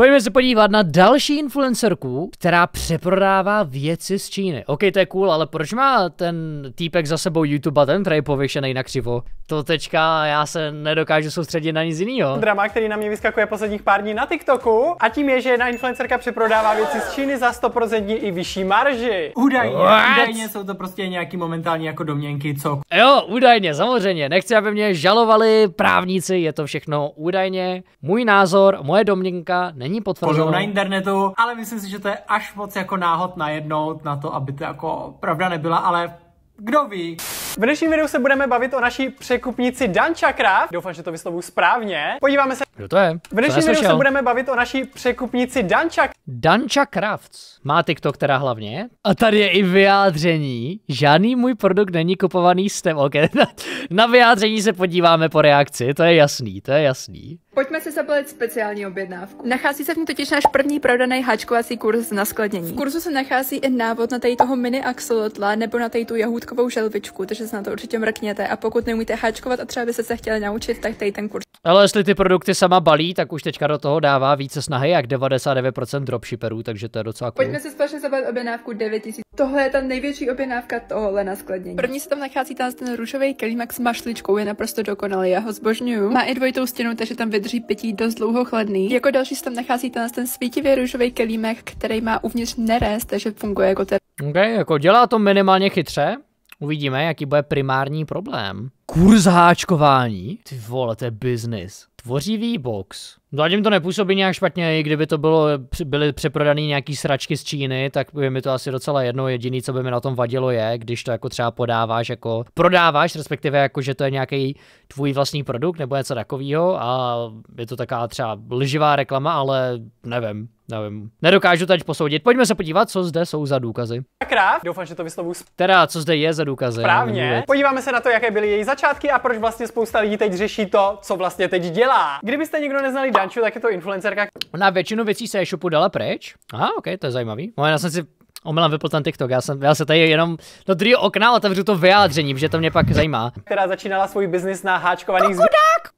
Pojďme se podívat na další influencerku, která přeprodává věci z Číny. OK, to je cool, ale proč má ten týpek za sebou YouTube ten který je pověšený na křivo? To teďka já se nedokážu soustředit na nic jiného. Drama, který na mě vyskakuje posledních pár dní na TikToku a tím je, že jedna influencerka přeprodává věci z Číny za 100% i vyšší marži. Údajně, údajně jsou to prostě nějaký momentální jako domněnky, co? Jo, údajně, samozřejmě. Nechci, aby mě žalovali právníci, je to všechno údajně. Můj názor, moje domněnka, není není potvrzeno. Lžou na internetu, ale myslím si, že to je až moc jako náhod najednou na to, aby to jako pravda nebyla, ale kdo ví. V dnešním videu se budeme bavit o naší překupnici Craft. Doufám, že to vyslovuju správně. Podíváme se. Kdo to je? V dnešním videu se budeme bavit o naší překupnici Danča. Danča Crafts má TikTok která hlavně. A tady je i vyjádření. Žádný můj produkt není kupovaný s tem. Okay. Na vyjádření se podíváme po reakci, to je jasný, to je jasný. Pojďme si zapalit speciální objednávku. Nachází se v ní totiž náš první prodaný háčkovací kurz na skladnění. V kurzu se nachází i návod na tady toho mini axolotla nebo na tady tu jahůdkovou želvičku, takže takže se na to určitě mrkněte. A pokud neumíte háčkovat a třeba byste se chtěli naučit, tak tady ten kurz. Ale jestli ty produkty sama balí, tak už teďka do toho dává více snahy, jak 99% dropshipperů, takže to je docela cool. Pojďme si společně zabavit objednávku 9000. Tohle je ta největší objednávka tohle na skladnění. První se tam nachází ten, ten růžový kelímek s mašličkou, je naprosto dokonalý, já ho zbožňuju. Má i dvojitou stěnu, takže tam vydrží pití dost dlouho chladný. Jako další se tam nachází ten, ten svítivě růžový kelímek, který má uvnitř nerez, takže funguje jako ten. Okay, jako dělá to minimálně chytře, Uvidíme, jaký bude primární problém. Kurz háčkování? Ty vole, to je biznis. Tvořivý box. No tím to nepůsobí nějak špatně, i kdyby to bylo, byly přeprodané nějaký sračky z Číny, tak by mi to asi docela jedno. Jediný, co by mi na tom vadilo, je, když to jako třeba podáváš jako prodáváš, respektive jako, že to je nějaký tvůj vlastní produkt nebo něco takového a je to taková třeba lživá reklama, ale nevím. Nevím. Nedokážu teď posoudit. Pojďme se podívat, co zde jsou za důkazy. Kraft, doufám, že to vyslovu Teda, co zde je za důkazy. Právně. Podíváme se na to, jaké byly její začátky a proč vlastně spousta lidí teď řeší to, co vlastně teď dělá dělá. Kdybyste nikdo neznali Danču, tak je to influencerka. Ona většinu věcí se e-shopu dala pryč. Aha, ok, to je zajímavý. No, já jsem si Omylem vypl ten TikTok, já, jsem, já se tady jenom do druhého okna otevřu to vyjádřením, že to mě pak zajímá. Která začínala svůj biznis na háčkovaných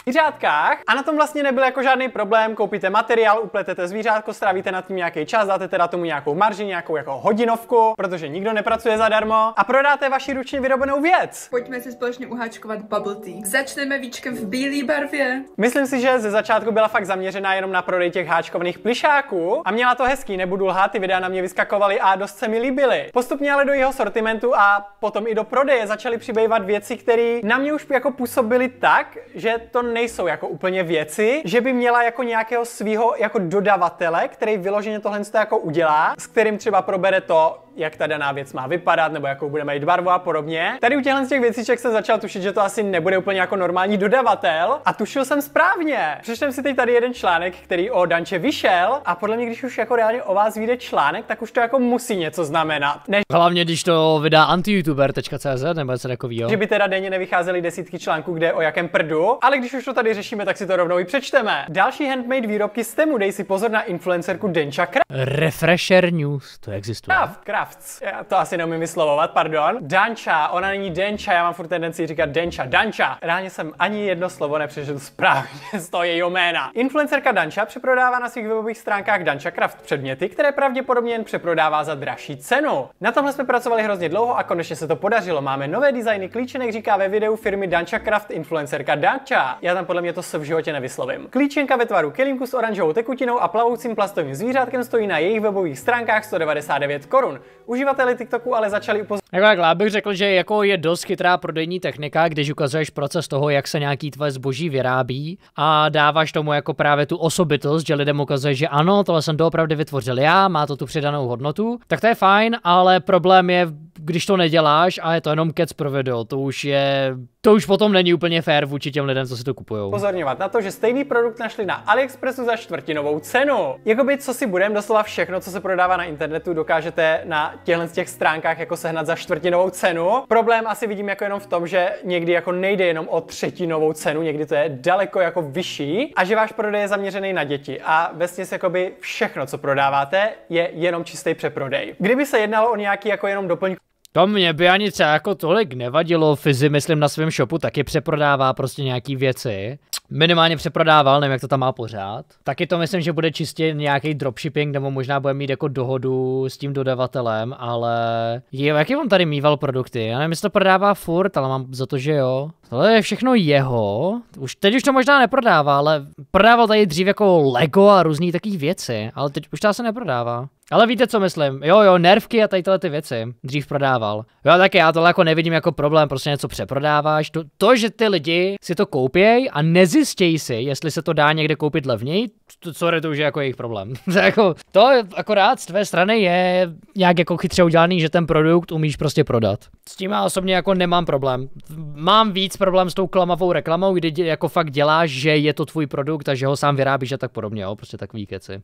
zvířátkách a na tom vlastně nebyl jako žádný problém, koupíte materiál, upletete zvířátko, strávíte nad tím nějaký čas, dáte teda tomu nějakou marži, nějakou jako hodinovku, protože nikdo nepracuje zadarmo a prodáte vaši ručně vyrobenou věc. Pojďme si společně uháčkovat bubble tea. Začneme víčkem v bílé barvě. Myslím si, že ze začátku byla fakt zaměřená jenom na prodej těch háčkovaných plišáků a měla to hezký, nebudu lhát, ty videa na mě vyskakovaly a dost dost se mi líbily. Postupně ale do jeho sortimentu a potom i do prodeje začaly přibývat věci, které na mě už jako působily tak, že to nejsou jako úplně věci, že by měla jako nějakého svého jako dodavatele, který vyloženě tohle jako udělá, s kterým třeba probere to, jak ta daná věc má vypadat, nebo jakou bude mít barvu a podobně. Tady u těchto z těch věciček jsem začal tušit, že to asi nebude úplně jako normální dodavatel a tušil jsem správně. Přečtem si teď tady jeden článek, který o Danče vyšel a podle mě, když už jako reálně o vás vyjde článek, tak už to jako musí něco znamenat. Než... Hlavně, když to vydá antiyoutuber.cz nebo něco takového. Že by teda denně nevycházely desítky článků, kde o jakém prdu, ale když už to tady řešíme, tak si to rovnou i přečteme. Další handmade výrobky z Temu, dej si pozor na influencerku Denča Kraft. Refresher News, to existuje. Kraft, Krafts. Já to asi neumím vyslovovat, pardon. Danča, ona není Denča, já mám furt tendenci říkat Denča, Danča. Reálně jsem ani jedno slovo nepřežil správně z toho jejího jména. Influencerka Danča přeprodává na svých webových stránkách Danča Kraft předměty, které pravděpodobně jen přeprodává za drahé dražší cenou. Na tomhle jsme pracovali hrozně dlouho a konečně se to podařilo. Máme nové designy klíčenek, říká ve videu firmy Dancha Craft influencerka Dancha. Já tam podle mě to se v životě nevyslovím. Klíčenka ve tvaru kelímku s oranžovou tekutinou a plavoucím plastovým zvířátkem stojí na jejich webových stránkách 199 korun. Uživateli TikToku ale začali upozorňovat. Jako takhle, bych řekl, že jako je dost chytrá prodejní technika, když ukazuješ proces toho, jak se nějaký tvoje zboží vyrábí a dáváš tomu jako právě tu osobitost, že lidem ukazuje, že ano, tohle jsem doopravdy vytvořil já, má to tu přidanou hodnotu, tak to je fajn, ale problém je, když to neděláš a je to jenom kec pro video, to už je to už potom není úplně fair vůči těm lidem, co si to kupují. Pozorňovat na to, že stejný produkt našli na AliExpressu za čtvrtinovou cenu. Jakoby, co si budem, doslova všechno, co se prodává na internetu, dokážete na na těchto těch stránkách jako sehnat za čtvrtinovou cenu. Problém asi vidím jako jenom v tom, že někdy jako nejde jenom o třetinovou cenu, někdy to je daleko jako vyšší a že váš prodej je zaměřený na děti a vesměs jakoby všechno, co prodáváte, je jenom čistý přeprodej. Kdyby se jednalo o nějaký jako jenom doplňku, to mě by ani třeba jako tolik nevadilo, Fizi, myslím, na svém shopu taky přeprodává prostě nějaký věci. Minimálně přeprodával, nevím, jak to tam má pořád. Taky to myslím, že bude čistě nějaký dropshipping, nebo možná bude mít jako dohodu s tím dodavatelem, ale... Jo, jaký on tady mýval produkty? Já nevím, jestli to prodává furt, ale mám za to, že jo. Tohle je všechno jeho. Už teď už to možná neprodává, ale prodával tady dřív jako Lego a různé takové věci, ale teď už to se neprodává. Ale víte, co myslím? Jo, jo, nervky a tady tyhle ty věci. Dřív prodával. Jo, taky já tohle jako nevidím jako problém, prostě něco přeprodáváš. To, to že ty lidi si to koupějí a nezjistějí si, jestli se to dá někde koupit levněji, to, je to už je jako jejich problém. to, jako, to akorát z tvé strany je nějak jako chytře udělaný, že ten produkt umíš prostě prodat. S tím já osobně jako nemám problém. Mám víc problém s tou klamavou reklamou, kdy dě, jako fakt děláš, že je to tvůj produkt a že ho sám vyrábíš a tak podobně, jo, prostě takový keci.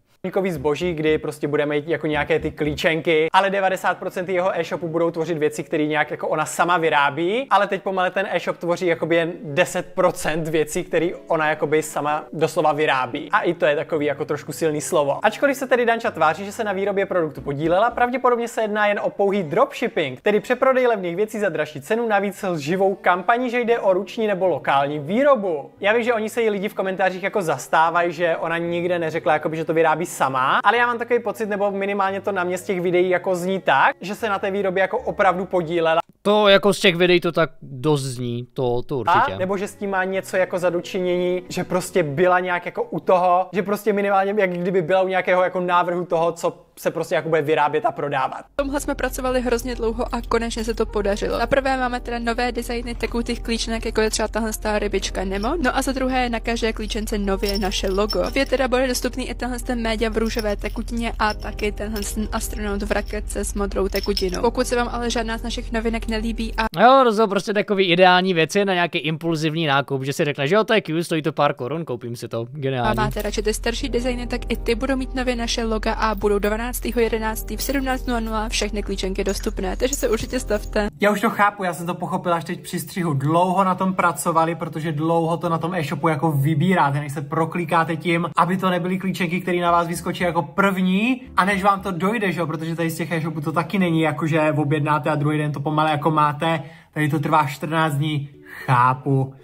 Zboží, kdy prostě budeme jít jako nějaké ty klíčenky, ale 90% jeho e-shopu budou tvořit věci, které nějak jako ona sama vyrábí, ale teď pomale ten e-shop tvoří jakoby jen 10% věcí, které ona jakoby sama doslova vyrábí. A i to je takový jako trošku silný slovo. Ačkoliv se tedy Danča tváří, že se na výrobě produktu podílela, pravděpodobně se jedná jen o pouhý dropshipping, tedy přeprodej levných věcí za dražší cenu, navíc živou kampaní, že jde o ruční nebo lokální výrobu. Já vím, že oni se jí lidi v komentářích jako zastávají, že ona nikde neřekla, jakoby, že to vyrábí sama, ale já mám takový pocit, nebo mi minimálně to na mě z těch videí jako zní tak, že se na té výrobě jako opravdu podílela. To jako z těch videí to tak dost zní, to, to určitě. A nebo že s tím má něco jako zadočinění, že prostě byla nějak jako u toho, že prostě minimálně jak kdyby byla u nějakého jako návrhu toho, co se prostě jako bude vyrábět a prodávat. Tomhle jsme pracovali hrozně dlouho a konečně se to podařilo. Za prvé máme teda nové designy tekutých klíčenek, jako je třeba tahle stará rybička Nemo, no a za druhé na každé klíčence nově naše logo. Vě teda bude dostupný i tenhle ten média v růžové tekutině a taky tenhle ten astronaut v raketce s modrou tekutinou. Pokud se vám ale žádná z našich novinek nelíbí a... No jo, to jsou prostě takový ideální věci na nějaký impulzivní nákup, že si řekne, že jo, to je cute, stojí to pár korun, koupím si to, geniální. A máte radši ty starší designy, tak i ty budou mít nově naše loga a budou 12 11. v 17.00 všechny klíčenky dostupné, takže se určitě stavte. Já už to chápu, já jsem to pochopila až teď při střihu. Dlouho na tom pracovali, protože dlouho to na tom e-shopu jako vybíráte, než se proklikáte tím, aby to nebyly klíčenky, které na vás vyskočí jako první, a než vám to dojde, že? protože tady z těch e-shopů to taky není, jako že objednáte a druhý den to pomalu jako máte, tady to trvá 14 dní, chápu.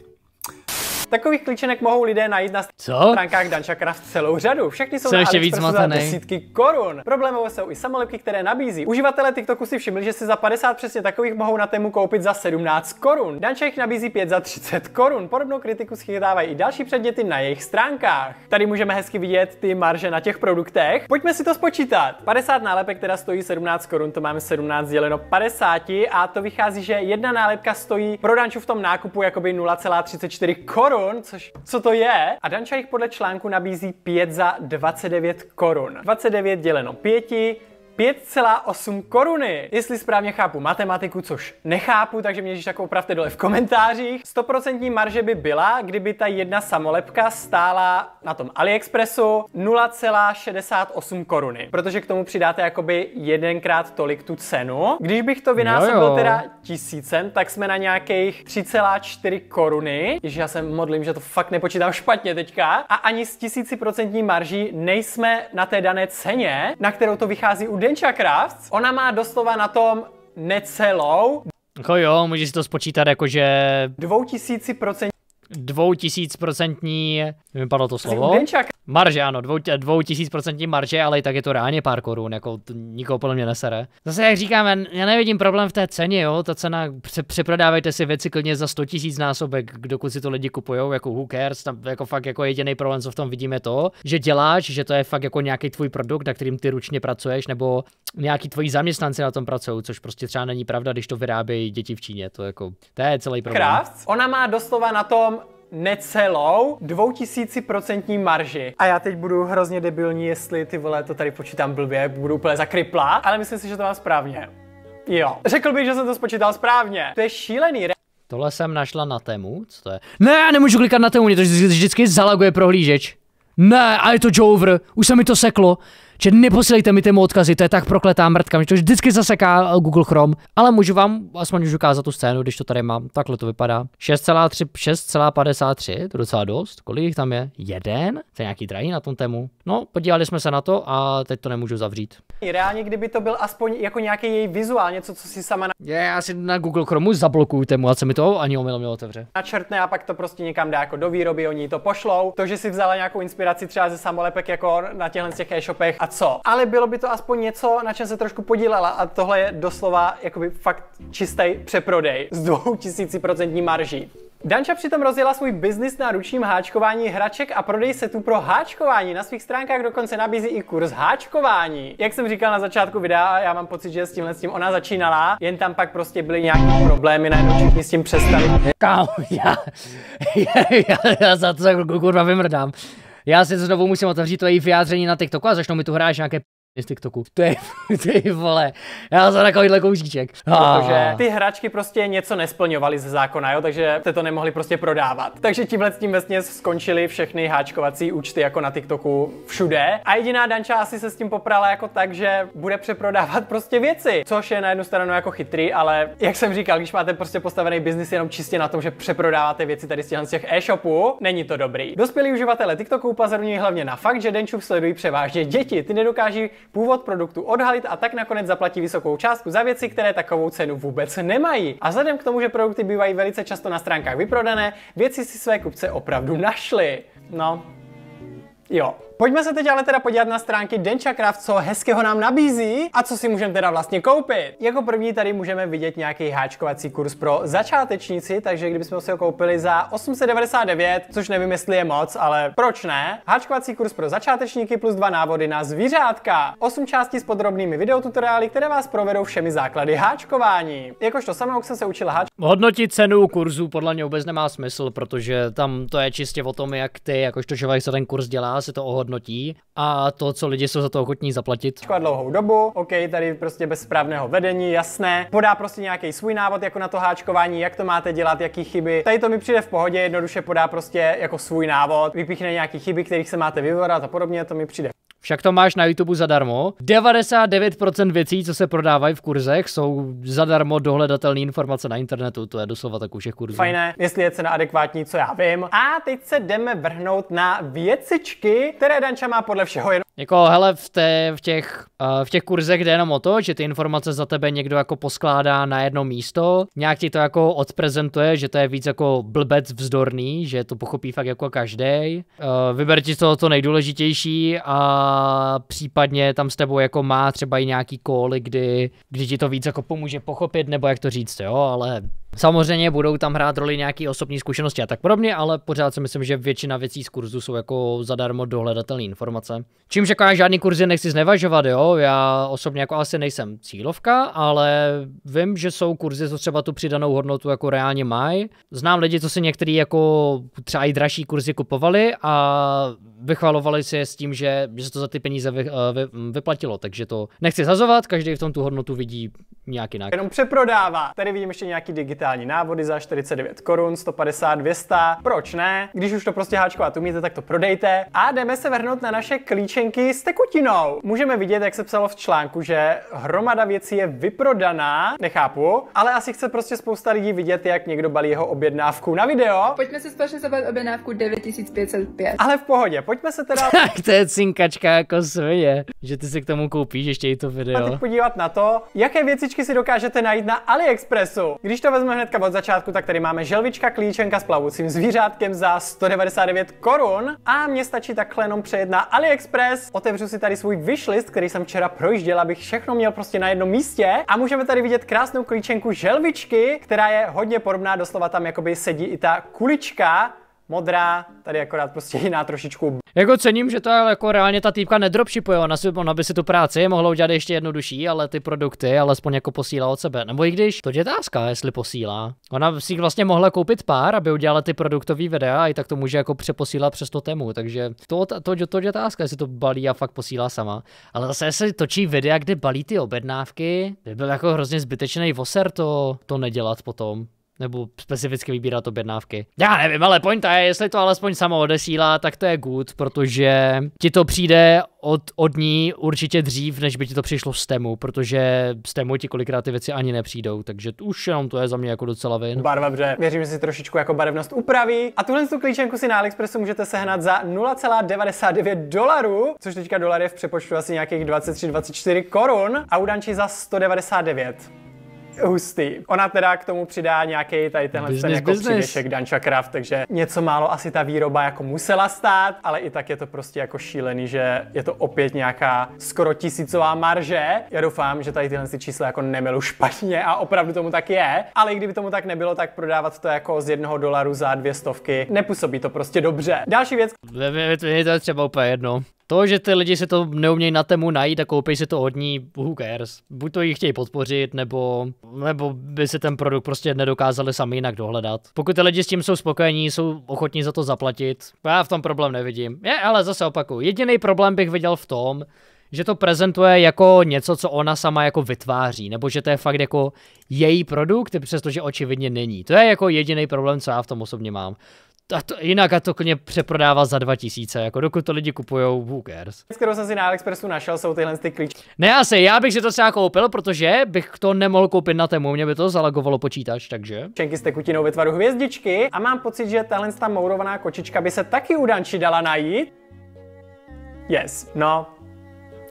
Takových klíčenek mohou lidé najít na Co? stránkách Danča Craft celou řadu. Všechny jsou Co na ještě víc za desítky korun. Problémové jsou i samolepky, které nabízí. Uživatelé TikToku si všimli, že si za 50 přesně takových mohou na tému koupit za 17 korun. Danča jich nabízí 5 za 30 korun. Podobnou kritiku schytávají i další předměty na jejich stránkách. Tady můžeme hezky vidět ty marže na těch produktech. Pojďme si to spočítat. 50 nálepek teda stojí 17 korun, to máme 17 děleno 50 a to vychází, že jedna nálepka stojí pro Danču v tom nákupu jakoby 0,34 korun korun, což co to je? A Danča jich podle článku nabízí 5 za 29 korun. 29 děleno 5 5,8 koruny. Jestli správně chápu matematiku, což nechápu, takže mě když takovou opravte dole v komentářích. 100% marže by byla, kdyby ta jedna samolepka stála na tom AliExpressu 0,68 koruny, protože k tomu přidáte jakoby jedenkrát tolik tu cenu. Když bych to vynásobil jo teda tisícem, tak jsme na nějakých 3,4 koruny. Ježiš, já se modlím, že to fakt nepočítám špatně teďka. A ani s tisíciprocentní marží nejsme na té dané ceně, na kterou to vychází u Denča Crafts, ona má doslova na tom necelou. Jako jo, můžeš si to spočítat jako, že... 2000%. 2000% vypadlo to slovo. Denča Marže, ano, dvou, dvou procentní marže, ale i tak je to reálně pár korun, jako to nikoho podle mě nesere. Zase jak říkám, já nevidím problém v té ceně, jo, ta cena, přeprodávejte si věci klidně za 100 tisíc násobek, dokud si to lidi kupujou, jako who cares, tam jako fakt jako jediný problém, co v tom vidíme to, že děláš, že to je fakt jako nějaký tvůj produkt, na kterým ty ručně pracuješ, nebo nějaký tvoji zaměstnanci na tom pracují, což prostě třeba není pravda, když to vyrábějí děti v Číně, to jako, to je celý problém. Kraft, ona má doslova na tom necelou 2000% marži. A já teď budu hrozně debilní, jestli ty vole to tady počítám blbě, budu úplně zakrypla, ale myslím si, že to mám správně. Jo. Řekl bych, že jsem to spočítal správně. To je šílený, Tohle jsem našla na tému, co to je? Ne, já nemůžu klikat na tému, mě to vždycky zalaguje prohlížeč. Ne, a je to Jover, už se mi to seklo že neposílejte mi ty odkazy, to je tak prokletá mrtka, mě to vždycky zaseká eh, Google Chrome, ale můžu vám aspoň už ukázat tu scénu, když to tady mám, takhle to vypadá. 6,53, to je docela dost, kolik jich tam je? Jeden? To je nějaký drahý na tom tému. No, podívali jsme se na to a teď to nemůžu zavřít. Reálně, kdyby to byl aspoň jako nějaký její vizuál, něco, co si sama na... Je, já si na Google Chromu zablokuju mu, a se mi to ani omylem neotevře. Načrtne a pak to prostě někam dá jako do výroby, oni to pošlou. To, že si vzala nějakou inspiraci třeba ze samolepek jako na těchto těch e-shopech a co. Ale bylo by to aspoň něco, na čem se trošku podílela a tohle je doslova jakoby fakt čistý přeprodej s 2000% marží. Danča přitom rozjela svůj biznis na ručním háčkování hraček a prodej tu pro háčkování. Na svých stránkách dokonce nabízí i kurz háčkování. Jak jsem říkal na začátku videa, já mám pocit, že s tímhle s tím ona začínala, jen tam pak prostě byly nějaké problémy, najednou všichni s tím přestali. Kámo, já, já, já, já za to za kurva vymrdám. Já si znovu musím otevřít to její vyjádření na TikToku a začnou mi tu hrát nějaké je z TikToku. Ty, ty vole, já jsem takovýhle kousíček. Protože ty hračky prostě něco nesplňovaly ze zákona, jo, takže jste to nemohli prostě prodávat. Takže tímhle s tím vlastně skončily všechny háčkovací účty jako na TikToku všude. A jediná Danča asi se s tím poprala jako tak, že bude přeprodávat prostě věci, což je na jednu stranu jako chytrý, ale jak jsem říkal, když máte prostě postavený biznis jenom čistě na tom, že přeprodáváte věci tady z těch e-shopů, není to dobrý. Dospělí uživatelé TikToku upozorňují hlavně na fakt, že Denčův sledují převážně děti. Ty nedokáží původ produktu odhalit a tak nakonec zaplatí vysokou částku za věci, které takovou cenu vůbec nemají. A vzhledem k tomu, že produkty bývají velice často na stránkách vyprodané, věci si své kupce opravdu našly. No, jo. Pojďme se teď ale teda podívat na stránky Denča Craft, co hezkého nám nabízí a co si můžeme teda vlastně koupit. Jako první tady můžeme vidět nějaký háčkovací kurz pro začátečníci, takže kdybychom si ho koupili za 899, což nevím jestli je moc, ale proč ne? Háčkovací kurz pro začátečníky plus dva návody na zvířátka. 8 částí s podrobnými videotutoriály, které vás provedou všemi základy háčkování. Jakožto samou jsem se učil háč. Hodnotit cenu kurzu podle mě vůbec nemá smysl, protože tam to je čistě o tom, jak ty, jakožto člověk, co ten kurz dělá, si to ohodnotí hodnotí a to, co lidi jsou za to ochotní zaplatit. dlouhou dobu, OK, tady prostě bez správného vedení, jasné. Podá prostě nějaký svůj návod jako na to háčkování, jak to máte dělat, jaký chyby. Tady to mi přijde v pohodě, jednoduše podá prostě jako svůj návod, vypíchne nějaký chyby, kterých se máte vyvarovat a podobně, to mi přijde však to máš na YouTube zadarmo. 99% věcí, co se prodávají v kurzech, jsou zadarmo dohledatelné informace na internetu. To je doslova tak už je kurz. Fajné, jestli je cena adekvátní, co já vím. A teď se jdeme vrhnout na věcičky, které Danča má podle všeho jen jako, hele, v, té, v, těch, uh, v těch kurzech jde jenom o to, že ty informace za tebe někdo jako poskládá na jedno místo, nějak ti to jako odprezentuje, že to je víc jako blbec vzdorný, že to pochopí fakt jako každý. Uh, eh, vyber ti to, to nejdůležitější a případně tam s tebou jako má třeba i nějaký kóly, kdy, kdy ti to víc jako pomůže pochopit, nebo jak to říct, jo, ale Samozřejmě budou tam hrát roli nějaké osobní zkušenosti a tak podobně, ale pořád si myslím, že většina věcí z kurzu jsou jako zadarmo dohledatelné informace. Čímž jako já žádný kurzy nechci znevažovat, jo, já osobně jako asi nejsem cílovka, ale vím, že jsou kurzy, co třeba tu přidanou hodnotu jako reálně mají. Znám lidi, co si některý jako třeba i dražší kurzy kupovali a vychvalovali se s tím, že, že se to za ty peníze vy, eh, vy, hm, vyplatilo, takže to nechci zazovat, každý v tom tu hodnotu vidí nějak jinak. Jenom přeprodává. Tady vidím ještě nějaký digitální digitální návody za 49 korun, 150, 200. Proč ne? Když už to prostě háčkovat umíte, tak to prodejte. A jdeme se vrhnout na naše klíčenky s tekutinou. Můžeme vidět, jak se psalo v článku, že hromada věcí je vyprodaná, nechápu, ale asi chce prostě spousta lidí vidět, jak někdo balí jeho objednávku na video. Pojďme se společně zabavit objednávku 9505. Ale v pohodě, pojďme se teda... tak to je cinkačka jako svině, že ty se k tomu koupíš ještě i to video. A teď podívat na to, jaké věcičky si dokážete najít na AliExpressu. Když to vezme začneme hnedka od začátku, tak tady máme želvička klíčenka s plavoucím zvířátkem za 199 korun a mě stačí takhle jenom přejet na AliExpress. Otevřu si tady svůj wishlist, který jsem včera projížděl, abych všechno měl prostě na jednom místě a můžeme tady vidět krásnou klíčenku želvičky, která je hodně podobná, doslova tam jakoby sedí i ta kulička modrá, tady akorát prostě jiná trošičku. Jako cením, že to jako reálně ta týpka nedropshipuje, ona, si, ona by si tu práci mohla udělat ještě jednodušší, ale ty produkty alespoň jako posílá od sebe. Nebo i když, to je otázka, jestli posílá. Ona si vlastně mohla koupit pár, aby udělala ty produktové videa a i tak to může jako přeposílat přes to tému, takže to, to, to, to je otázka, jestli to balí a fakt posílá sama. Ale zase se točí videa, kde balí ty objednávky, by byl jako hrozně zbytečný voser to, to nedělat potom nebo specificky vybírat objednávky. Já nevím, ale pointa je, jestli to alespoň samo odesílá, tak to je good, protože ti to přijde od, od ní určitě dřív, než by ti to přišlo z temu, protože z temu ti kolikrát ty věci ani nepřijdou, takže už jenom to je za mě jako docela vin. Barva, že věřím, že si trošičku jako barevnost upraví. A tuhle tu klíčenku si na AliExpressu můžete sehnat za 0,99 dolarů, což teďka dolar je v přepočtu asi nějakých 23-24 korun a Danči za 199 hustý. Ona teda k tomu přidá nějaký tady tenhle business, ten jako business. přivěšek Danča Craft, takže něco málo asi ta výroba jako musela stát, ale i tak je to prostě jako šílený, že je to opět nějaká skoro tisícová marže. Já doufám, že tady tyhle čísla jako nemilu špatně a opravdu tomu tak je, ale i kdyby tomu tak nebylo, tak prodávat to jako z jednoho dolaru za dvě stovky nepůsobí to prostě dobře. Další věc. Mě to třeba úplně jedno. To, že ty lidi si to neumějí na temu najít a koupí si to od ní, who cares. Buď to jich chtějí podpořit, nebo, nebo by si ten produkt prostě nedokázali sami jinak dohledat. Pokud ty lidi s tím jsou spokojení, jsou ochotní za to zaplatit, já v tom problém nevidím. Je, ale zase opaku, jediný problém bych viděl v tom, že to prezentuje jako něco, co ona sama jako vytváří, nebo že to je fakt jako její produkt, přestože očividně není. To je jako jediný problém, co já v tom osobně mám a to, jinak a to klidně přeprodává za 2000, jako dokud to lidi kupujou, who cares. Kterou jsem si na AliExpressu našel, jsou tyhle ty klíče. Ne asi, já bych si to třeba koupil, protože bych to nemohl koupit na tému, mě by to zalagovalo počítač, takže. Čenky s tekutinou ve tvaru hvězdičky a mám pocit, že tahle ta mourovaná kočička by se taky u Danči dala najít. Yes, no,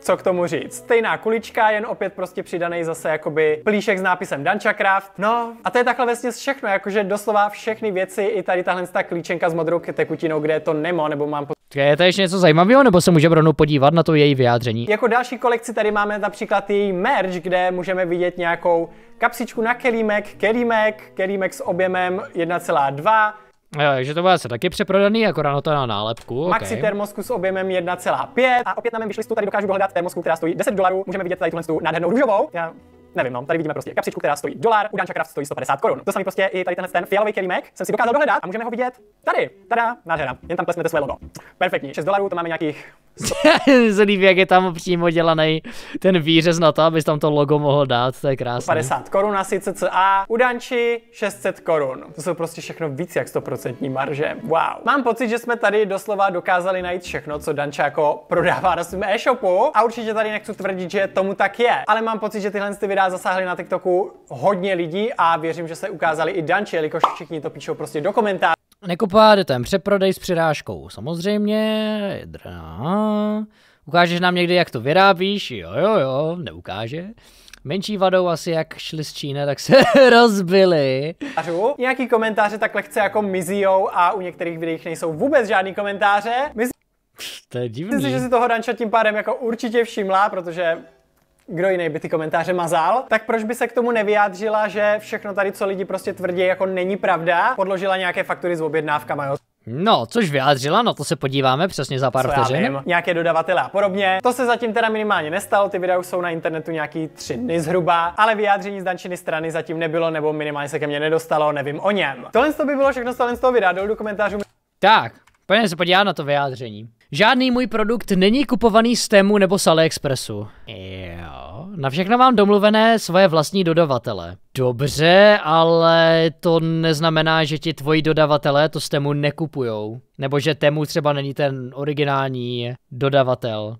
co k tomu říct. Stejná kulička, jen opět prostě přidaný zase jakoby plíšek s nápisem Danča Craft. No a to je takhle vlastně všechno, jakože doslova všechny věci, i tady tahle ta klíčenka s modrou tekutinou, kde je to Nemo, nebo mám po... Je to ještě něco zajímavého, nebo se můžeme rovnou podívat na to její vyjádření? Jako další kolekci tady máme například její merch, kde můžeme vidět nějakou kapsičku na kelímek, kelímek, kelímek s objemem 1,2, Jo, takže to bude asi taky přeprodaný, jako ranota na nálepku. Maxi termosku s objemem 1,5 a opět nám vyšli tu tady dokážu dohledat termosku, která stojí 10 dolarů. Můžeme vidět tady tuhle tu nádhernou růžovou. Já Nevím, no, tady vidíme prostě kapsičku, která stojí dolar, u Dančakraft stojí 150 korun. To samý prostě i tady tenhle ten fialový kelímek jsem si dokázal dohledat a můžeme ho vidět tady. Tada, nádhera. Jen tam plesnete své logo. Perfektní, 6 dolarů, to máme nějakých se líbí, jak je tam přímo dělaný ten výřez na to, abys tam to logo mohl dát, to je krásné. 50 korun asi cca, u Danči 600 korun. To jsou prostě všechno víc jak 100% marže, wow. Mám pocit, že jsme tady doslova dokázali najít všechno, co Danča jako prodává na svém e-shopu a určitě tady nechci tvrdit, že tomu tak je, ale mám pocit, že tyhle ty videa videa zasáhly na TikToku hodně lidí a věřím, že se ukázali i Danči, jelikož všichni to píšou prostě do komentářů. Nekopá ten přeprodej s přirážkou. Samozřejmě, jedrná. Ukážeš nám někdy, jak to vyrábíš? Jo, jo, jo, neukáže. Menší vadou asi, jak šli z Číny, tak se rozbili. Nějaký komentáře tak lehce jako mizijou a u některých videí nejsou vůbec žádný komentáře. Myslím, to je divný. Myslím že si toho Danča tím pádem jako určitě všimla, protože kdo jiný by ty komentáře mazal, tak proč by se k tomu nevyjádřila, že všechno tady, co lidi prostě tvrdí, jako není pravda, podložila nějaké faktury s objednávkama, jo? No, což vyjádřila, no to se podíváme přesně za pár vteřin. Nějaké dodavatele a podobně. To se zatím teda minimálně nestalo, ty videa už jsou na internetu nějaký tři dny zhruba, ale vyjádření z Dančiny strany zatím nebylo, nebo minimálně se ke mně nedostalo, nevím o něm. Tohle by bylo všechno z toho videa, dolů do komentářů. Tak, Pojďme se podívat na to vyjádření. Žádný můj produkt není kupovaný z Temu nebo z AliExpressu. Jo, na všechno mám domluvené svoje vlastní dodavatele. Dobře, ale to neznamená, že ti tvoji dodavatelé to z Temu nekupujou. Nebo že Temu třeba není ten originální dodavatel.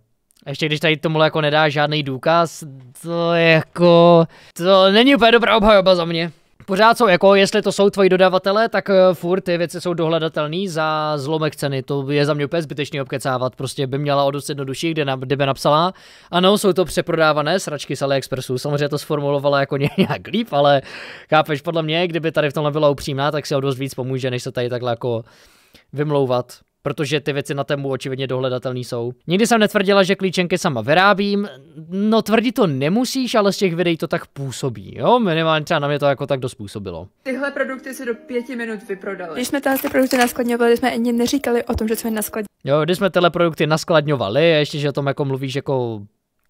A ještě když tady tomu jako nedá žádný důkaz, to jako... To není úplně dobrá obhajoba za mě. Pořád jsou, jako jestli to jsou tvoji dodavatele, tak eh, furt ty věci jsou dohledatelné za zlomek ceny. To je za mě úplně zbytečný obkecávat. Prostě by měla o do jednodušší, kde, na, kde by napsala. Ano, jsou to přeprodávané sračky z AliExpressu. Samozřejmě to sformulovala jako nějak líp, ale chápeš, podle mě, kdyby tady v tomhle byla upřímná, tak si o dost víc pomůže, než se tady takhle jako vymlouvat protože ty věci na tému očividně dohledatelné jsou. Nikdy jsem netvrdila, že klíčenky sama vyrábím, no tvrdí to nemusíš, ale z těch videí to tak působí, jo, minimálně třeba na mě to jako tak dospůsobilo. Tyhle produkty se do pěti minut vyprodaly. Když jsme ty produkty naskladňovali, jsme ani neříkali o tom, že jsme naskladňovali. Jo, když jsme tyhle produkty naskladňovali, a ještě, že o tom jako mluvíš jako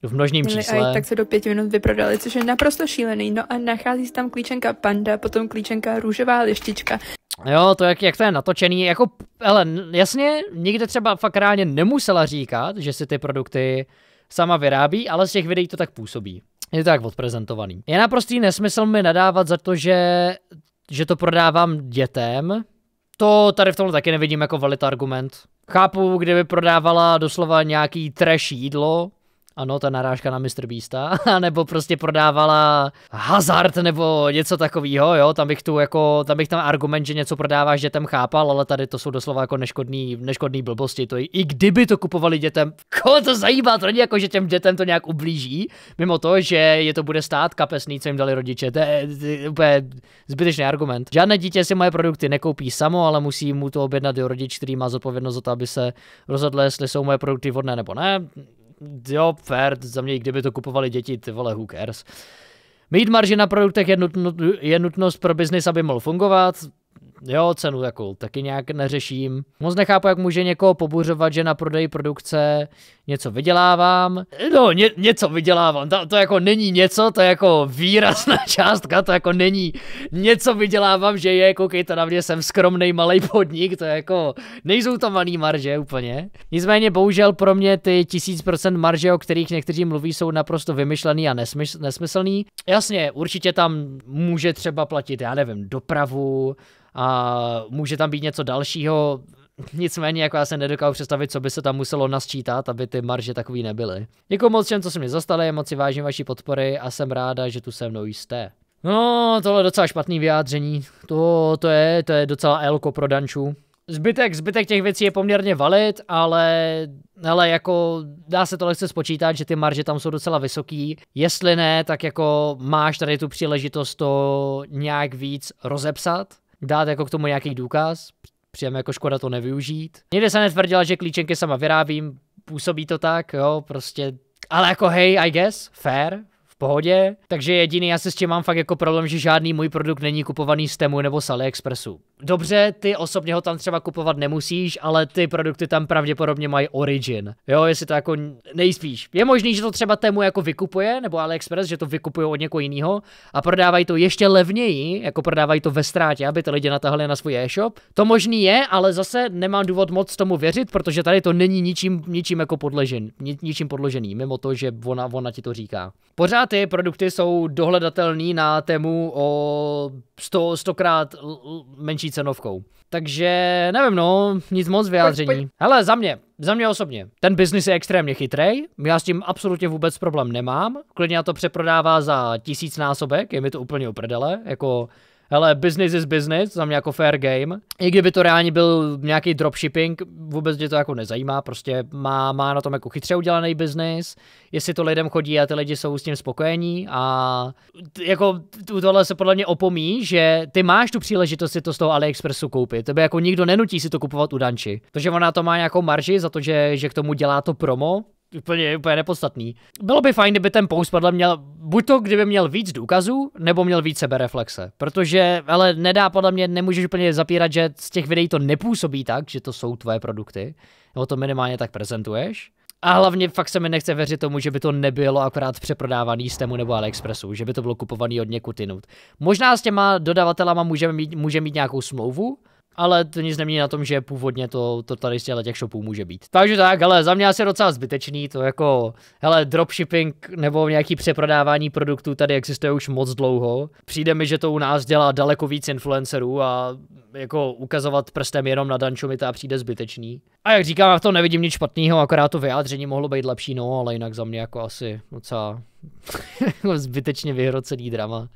v množním čísle. Aj, tak se do pěti minut vyprodali, což je naprosto šílený. No a nachází se tam klíčenka panda, potom klíčenka růžová lištička, Jo, to, jak, jak to je natočený, jako, hele, jasně, nikde třeba fakt reálně nemusela říkat, že si ty produkty sama vyrábí, ale z těch videí to tak působí. Je to tak odprezentovaný. Je naprostý nesmysl mi nadávat za to, že, že to prodávám dětem. To tady v tomhle taky nevidím jako valid argument. Chápu, kdyby prodávala doslova nějaký trash jídlo, ano, ta narážka na Mr. Beasta, nebo prostě prodávala hazard nebo něco takového, jo, tam bych tu jako, tam bych tam argument, že něco prodáváš dětem chápal, ale tady to jsou doslova jako neškodný, neškodný blbosti, to i, i kdyby to kupovali dětem, koho to zajímá, to není jako, že těm dětem to nějak ublíží, mimo to, že je to bude stát kapesný, co jim dali rodiče, to je, to je úplně zbytečný argument. Žádné dítě si moje produkty nekoupí samo, ale musí mu to objednat i rodič, který má zodpovědnost za to, aby se rozhodl, jestli jsou moje produkty vhodné nebo ne, jo, fair, za mě, kdyby to kupovali děti, ty vole, who cares. Mít marži na produktech je, nutno, je nutnost pro biznis, aby mohl fungovat, Jo, cenu jako taky nějak neřeším. Moc nechápu, jak může někoho pobuřovat, že na prodej produkce něco vydělávám. No, ně, něco vydělávám, to, to jako není něco, to je jako výrazná částka, to jako není něco vydělávám, že je, koukejte na mě, jsem skromný malý podnik, to je jako, nejsou to malý marže úplně. Nicméně bohužel pro mě ty 1000% marže, o kterých někteří mluví, jsou naprosto vymyšlený a nesmysl, nesmyslný. Jasně, určitě tam může třeba platit, já nevím, dopravu, a může tam být něco dalšího, Nicméně jako já se nedokážu představit, co by se tam muselo nasčítat, aby ty marže takový nebyly. Děkuji moc všem, co se mi zastali, moc si vážím vaší podpory a jsem ráda, že tu se mnou jste. No, tohle je docela špatný vyjádření. To, to je, to je docela elko pro dančů. Zbytek, zbytek těch věcí je poměrně valid, ale, ale jako dá se to lehce spočítat, že ty marže tam jsou docela vysoký. Jestli ne, tak jako máš tady tu příležitost to nějak víc rozepsat dát jako k tomu nějaký důkaz, přijeme jako škoda to nevyužít. Někde se netvrdila, že klíčenky sama vyrábím, působí to tak, jo, prostě, ale jako hej, I guess, fair, v pohodě. Takže jediný já se s tím mám fakt jako problém, že žádný můj produkt není kupovaný z Temu nebo z AliExpressu. Dobře, ty osobně ho tam třeba kupovat nemusíš, ale ty produkty tam pravděpodobně mají origin. Jo, jestli to jako nejspíš. Je možný, že to třeba tému jako vykupuje, nebo AliExpress, že to vykupuje od někoho jiného a prodávají to ještě levněji, jako prodávají to ve ztrátě, aby ty lidi natáhli na svůj e-shop. To možný je, ale zase nemám důvod moc tomu věřit, protože tady to není ničím, ničím jako podložený, ni, ničím podložený, mimo to, že ona, ona ti to říká. Pořád ty produkty jsou dohledatelné na tému o 100, 100 krát menší cenovkou. Takže nevím, no, nic moc vyjádření. Hele, za mě, za mě osobně. Ten biznis je extrémně chytrý, já s tím absolutně vůbec problém nemám. Klidně to přeprodává za tisíc násobek, je mi to úplně uprdele, jako hele, business is business, za mě jako fair game. I kdyby to reálně byl nějaký dropshipping, vůbec mě to jako nezajímá, prostě má, má na tom jako chytře udělaný business, jestli to lidem chodí a ty lidi jsou s tím spokojení a jako u tohle se podle mě opomí, že ty máš tu příležitost si to z toho AliExpressu koupit. Tebe jako nikdo nenutí si to kupovat u Danči, protože ona to má nějakou marži za to, že, že k tomu dělá to promo, úplně, úplně nepodstatný. Bylo by fajn, kdyby ten post podle měl, buď to kdyby měl víc důkazů, nebo měl víc sebereflexe, protože, ale nedá podle mě, nemůžeš úplně zapírat, že z těch videí to nepůsobí tak, že to jsou tvoje produkty, nebo to minimálně tak prezentuješ. A hlavně fakt se mi nechce věřit tomu, že by to nebylo akorát přeprodávaný z Temu nebo AliExpressu, že by to bylo kupovaný od někud jinut. Možná s těma dodavatelama může mít, může mít nějakou smlouvu, ale to nic nemění na tom, že původně to, to tady z těch shopů může být. Takže tak, ale za mě asi docela zbytečný, to jako, hele, dropshipping nebo nějaký přeprodávání produktů tady existuje už moc dlouho. Přijde mi, že to u nás dělá daleko víc influencerů a jako ukazovat prstem jenom na Dančo mi to přijde zbytečný. A jak říkám, já v tom nevidím nic špatného, akorát to vyjádření mohlo být lepší, no, ale jinak za mě jako asi docela jako zbytečně vyhrocený drama.